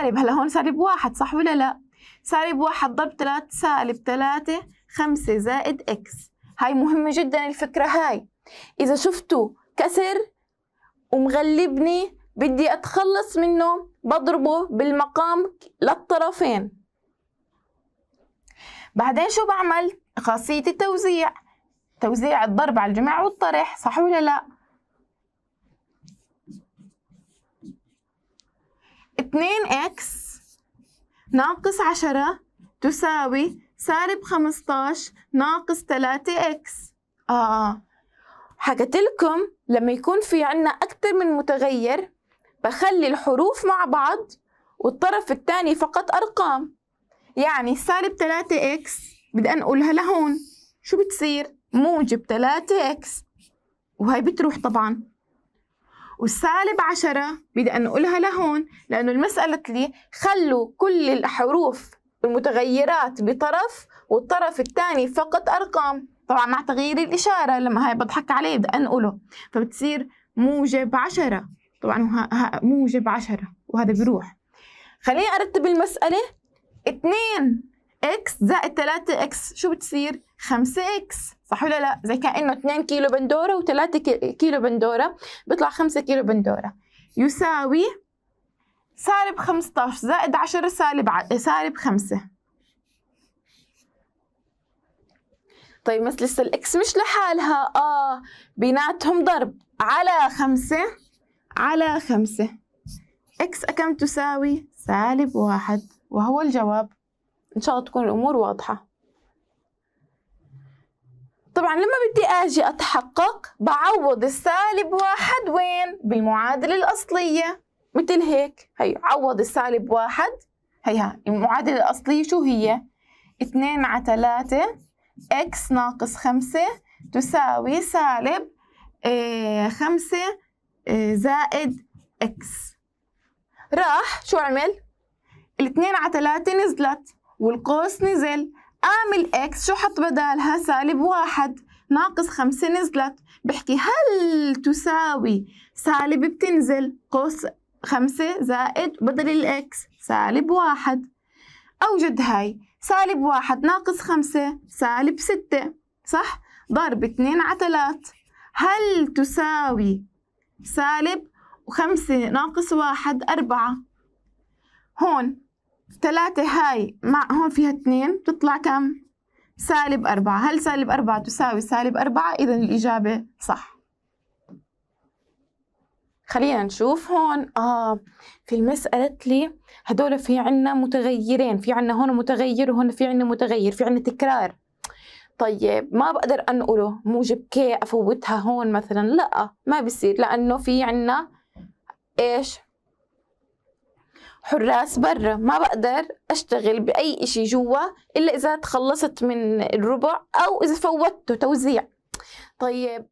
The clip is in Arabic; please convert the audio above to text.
سالب هلا هون سالب واحد صح ولا لا سالب واحد ضرب ثلاثة سالب ثلاثة خمسة زائد إكس هاي مهمة جدا الفكرة هاي إذا شفتوا كسر ومغلبني بدي أتخلص منه بضربه بالمقام للطرفين بعدين شو بعمل؟ خاصية التوزيع توزيع الضرب على الجمع والطرح صح ولا لا؟ 2 اكس ناقص 10 تساوي سالب 15 ناقص 3 اكس آه حكيت لكم لما يكون في عنا أكثر من متغير بخلي الحروف مع بعض والطرف الثاني فقط أرقام يعني سالب 3 اكس بدي أنقلها لهون شو بتصير؟ موجب 3 اكس وهي بتروح طبعاً والسالب عشرة بدي انقلها لهون لأنه المسألة لي خلوا كل الحروف المتغيرات بطرف والطرف الثاني فقط أرقام طبعا مع تغيير الإشارة لما هاي بضحك عليه بدي أنقله فبتصير موجب عشرة طبعا موجب عشرة وهذا بيروح خليني أرتب المسألة اثنين اكس زائد 3 اكس شو بتصير 5 اكس صح ولا لا زي كانه 2 كيلو بندوره و3 كيلو بندوره بيطلع 5 كيلو بندوره يساوي سالب 15 زائد 10 سالب ع... سالب 5 طيب بس لسه الاكس مش لحالها اه بيناتهم ضرب على 5 على 5 اكس كم تساوي سالب 1 وهو الجواب ان شاء الله تكون الامور واضحه طبعا لما بدي اجي اتحقق بعوض السالب واحد وين بالمعادله الاصليه مثل هيك هي عوض السالب واحد هيها المعادله الاصليه شو هي 2 على 3 اكس ناقص 5 تساوي سالب آه، خمسة آه، زائد إكس راح شو عمل؟ الاثنين على تلاتة نزلت والقوس نزل اعمل اكس شو حط بدالها سالب واحد ناقص خمسة نزلت بحكي هل تساوي سالب بتنزل قوس خمسة زائد بدل الإكس سالب واحد أوجد هاي سالب واحد ناقص خمسة سالب ستة صح؟ ضرب اتنين على تلات هل تساوي سالب وخمسة ناقص واحد أربعة هون ثلاثة هاي مع هون فيها اثنين بتطلع كم؟ سالب أربعة هل سالب أربعة تساوي سالب أربعة؟ إذا الإجابة صح خلينا نشوف هون آه في المسألة لي هدول في عنا متغيرين في عنا هون متغير وهون في عنا متغير في عنا تكرار طيب ما بقدر أنقله موجب كي أفوتها هون مثلا لا ما بصير لأنه في عنا إيش حراس برا ما بقدر اشتغل باي اشي جوا الا اذا تخلصت من الربع او اذا فوتته توزيع طيب